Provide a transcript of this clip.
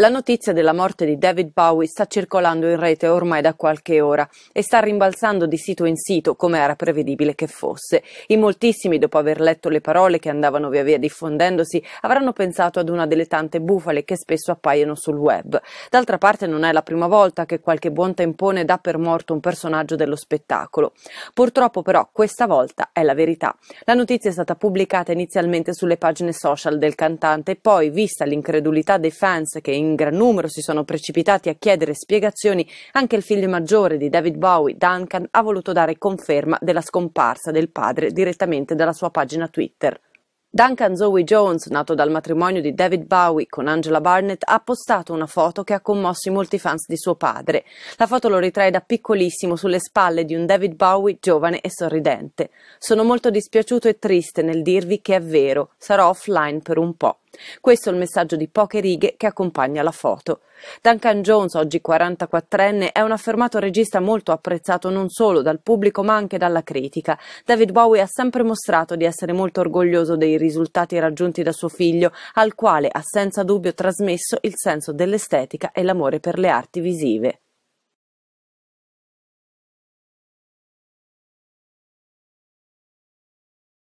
La notizia della morte di David Bowie sta circolando in rete ormai da qualche ora e sta rimbalzando di sito in sito come era prevedibile che fosse. In moltissimi, dopo aver letto le parole che andavano via via diffondendosi, avranno pensato ad una delle tante bufale che spesso appaiono sul web. D'altra parte non è la prima volta che qualche buon tempone dà per morto un personaggio dello spettacolo. Purtroppo però questa volta è la verità. La notizia è stata pubblicata inizialmente sulle pagine social del cantante e poi, vista l'incredulità dei fans che in in gran numero si sono precipitati a chiedere spiegazioni, anche il figlio maggiore di David Bowie, Duncan, ha voluto dare conferma della scomparsa del padre direttamente dalla sua pagina Twitter. Duncan Zoe Jones, nato dal matrimonio di David Bowie con Angela Barnett, ha postato una foto che ha commosso i molti fans di suo padre. La foto lo ritrae da piccolissimo sulle spalle di un David Bowie giovane e sorridente. Sono molto dispiaciuto e triste nel dirvi che è vero, sarò offline per un po'. Questo è il messaggio di poche righe che accompagna la foto. Duncan Jones, oggi 44enne, è un affermato regista molto apprezzato non solo dal pubblico ma anche dalla critica. David Bowie ha sempre mostrato di essere molto orgoglioso dei risultati raggiunti da suo figlio, al quale ha senza dubbio trasmesso il senso dell'estetica e l'amore per le arti visive.